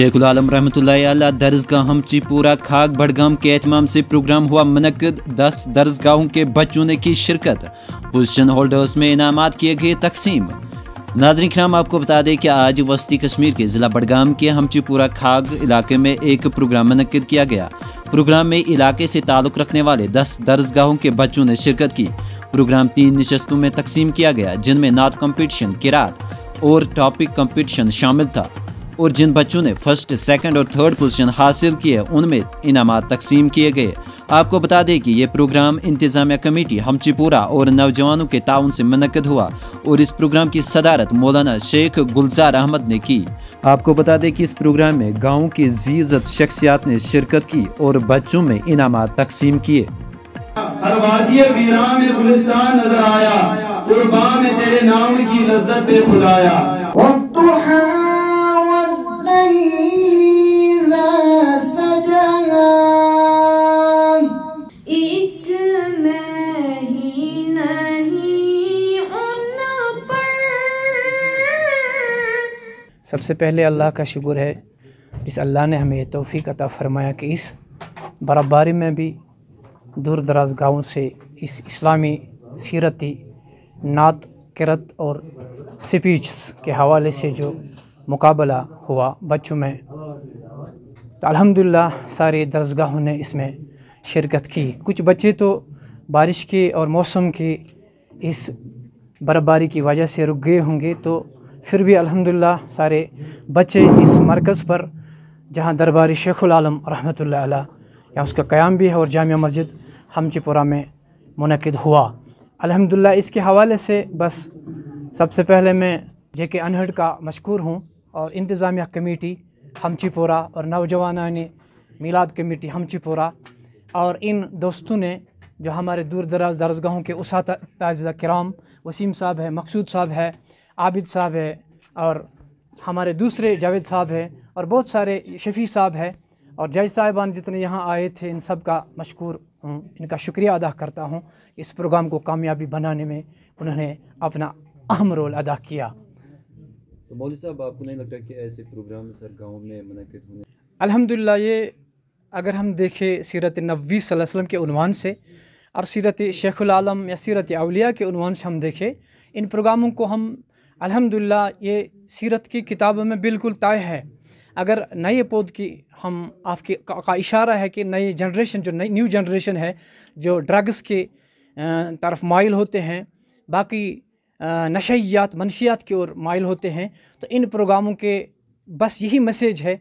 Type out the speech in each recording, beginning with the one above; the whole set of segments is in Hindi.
शेखुल आलम रहमत दर्जगाह हमचीपुरा खाक बड़गाम के एहतमाम से प्रोग्राम हुआ मनकद दस दर्जगाहों के बच्चों ने की शिरकत पोजिशन होल्डर्स में इनाम किए गए तकसीम नाजरन कराम आपको बता दें कि आज वस्ती कश्मीर के ज़िला बडगाम के हमचीपुरा खाग इलाके में एक प्रोग्राम मनकद किया गया प्रोग्राम में इलाके से ताल्लुक़ रखने वाले दस दर्जगाहों के बच्चों ने शिरकत की प्रोग्राम तीन नशस्तों में तकसीम किया गया जिनमें नात कंपटिशन किरात और टॉपिक कंपटिशन शामिल था और जिन बच्चों ने फर्स्ट सेकंड और थर्ड पोजीशन हासिल किए उनमें इनाम तकसीम किए गए आपको बता दें कि ये प्रोग्राम इंतजामिया कमेटी हमचीपुरा और नौजवानों के ताउन से मनकद हुआ और इस प्रोग्राम की सदारत मौलाना शेख गुलजार अहमद ने की आपको बता दें कि इस प्रोग्राम में गाँव की जीजत शख्सियात ने शिरकत की और बच्चों में इनाम तकसीम किए तेरे नाम की लज्जत पे खुदाया सबसे पहले अल्लाह का शुक्र है जिस अल्लाह ने हमें तोफ़ी अता फ़रमाया कि इस बर्फ़बारी में भी दूर दराज गाँव से इस इस्लामी सीरती नात करत और स्पीच के हवाले से जो मुकाबला हुआ बच्चों में तो अलहमदिल्ला सारे दरसगाहों ने इसमें शिरकत की कुछ बच्चे तो बारिश के और मौसम की इस बर्फ़बारी की वजह से रुक गए होंगे तो फिर भी अल्हम्दुलिल्लाह सारे बच्चे इस मरकज़ पर जहाँ दरबारी आलम रहमत ला यहाँ उसका क़्याम भी है और जामिया मस्जिद हमचीपुरा में मनकद हुआ अल्हम्दुलिल्लाह इसके हवाले से बस सबसे पहले मैं जे के अनहड का मशहूर हूँ और इंतज़ामिया कमेटी हमचीपुरा और नौजवान मिलाद कमेटी हमचीपुरा और इन दोस्तों ने जो हमारे दूर दराज दरसगाहों के उसा ताजा कराम वसीम साहब है मकसूद साहब है आबिद साहब है और हमारे दूसरे जावेद साहब हैं और बहुत सारे शफ़ी साहब हैं और जय साहिबान जितने यहाँ आए थे इन सब का मशहूर इनका शुक्रिया अदा करता हूँ इस प्रोग्राम को कामयाबी बनाने में उन्होंने अपना अहम रोल अदा किया तो मौली साहब आपको नहीं लगता कि ऐसे प्रोग्राम सर गाँव में मनद होने अलहमदिल्ला ये अगर हम देखें सीरत नबी वसल्लम के उनवान से और सीरत शेखुल आलम या सीरत अलिया के उनवान से हम देखें इन प्रोग्रामों को हम अल्हम्दुलिल्लाह ये सीरत की किताबों में बिल्कुल तय है अगर नए पौध की हम आपके का इशारा है कि नई जनरेशन जो नई न्यू जनरेशन है जो ड्रग्स के तरफ माइल होते हैं बाकी नशियात मनशियात की ओर माइल होते हैं तो इन प्रोग्रामों के बस यही मैसेज है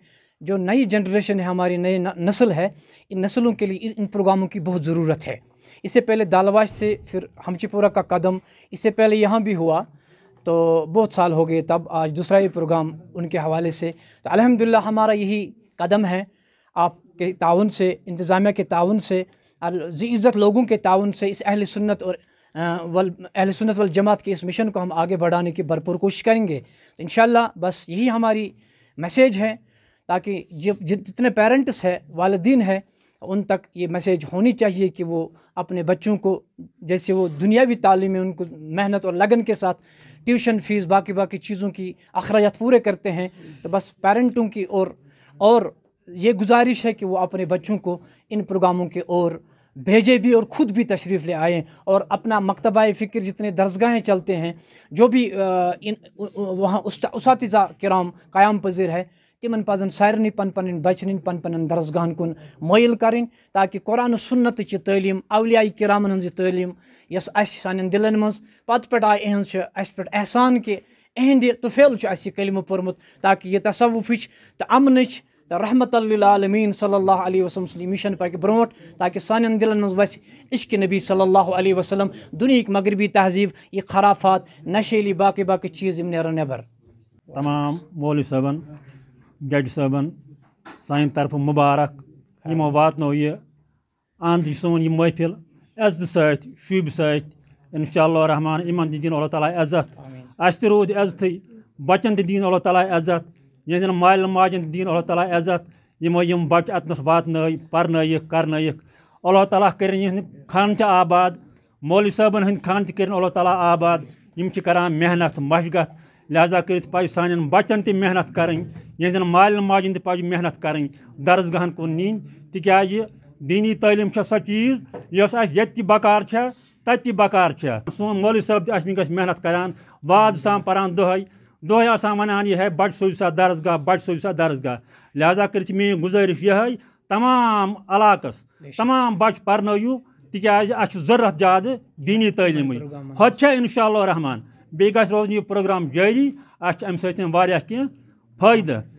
जो नई जनरेशन है हमारी नई नस्ल है इन नस्लों के लिए इन प्रोग्रामों की बहुत ज़रूरत है इससे पहले दालवाश से फिर हमचीपुरा का कदम इससे पहले यहाँ भी हुआ तो बहुत साल हो गए तब आज दूसरा ही प्रोग्राम उनके हवाले से तो अलहमदिल्ला हमारा यही कदम है आपके ताउन से इंतज़ामिया के ताउन से और जी इज़्ज़त लोगों के ताउन से इस अहल सुन्नत और वल अहल सुन्नत वल जमात के इस मिशन को हम आगे बढ़ाने की भरपूर कोशिश करेंगे तो इन बस यही हमारी मैसेज है ताकि जब जितने पेरेंट्स है वालदीन है उन तक ये मैसेज होनी चाहिए कि वो अपने बच्चों को जैसे वो दुनियावी तालीम में उनको मेहनत और लगन के साथ ट्यूशन फ़ीस बाकी बाकी चीज़ों की अखराज पूरे करते हैं तो बस पेरेंटों की और और ये गुजारिश है कि वो अपने बच्चों को इन प्रोग्रामों के और भेजे भी और ख़ुद भी तशरीफ़ ले आएँ और अपना मकतबा फ़िक्र जितने दरसगाहें चलते हैं जो भी इन वहाँ उस कराम क़्याम पजीर है तिम पजन सारे पन पन बचन पन पन दरसगाहन कुन मैल कर ताकि कुरान सुन्नत की तलीम अवलिया करामन हज तलीम यस सान दिलन मज पत पे आए इहज पे एहसान कि इहंद तो तुफेल कलम पोर्मुत ताकि यह तसवुफ तो अमन तो रहमत आलमीन सल्ला वसलम मिशन पक ब्रो ताकि सान दिलन मज वस इश्क नबी सल वसलम दुनिया मगरबी तहजीब यह खराफात नशेली बाकी बाकी चीज़ नबर तमाम मोल साहबन जज सबन सानि तरफ मुबारक यमो वो यह अंद सोन यह महफिल इज्जत सत शुब सत इनशाला रहमान इन दिन तजत ताली इज्जत अस रूद इज्जत बचन दीन अल्लाह ताल इज्जत यहन माल माज दीन अल्लाह ताली इज्जत यमो यम बच अतनस वात पर्न करनयक अल्लाह ताल कर खान आबाद मौलवी सबन हंद खान कर अल्लाह आबाद यम कर मेहनत मशगत लिहाजा कर सान बचन तहनत मेहनत करें माल माजन तज मेहनत करें दरसगाहन कुन नीन तिकाज दीनी तलीम सो चीज़ इस ये बकार तत् बकार सोन मौल साहब तक मेहनत करान वाद सान पान दह दह वनान यह बट सोज सा दरसगाह बट सोज सा दरसगाह लिहाजा कर मे गुजारिश ये तमाम इलाकस तमाम बच पर्नयू तिकाज जरूरत ज्यादा दीनी तलीम हत इनशा रहमान बे रोजन यह प्रोग्राम जारी अम्म सत्य कह फायदे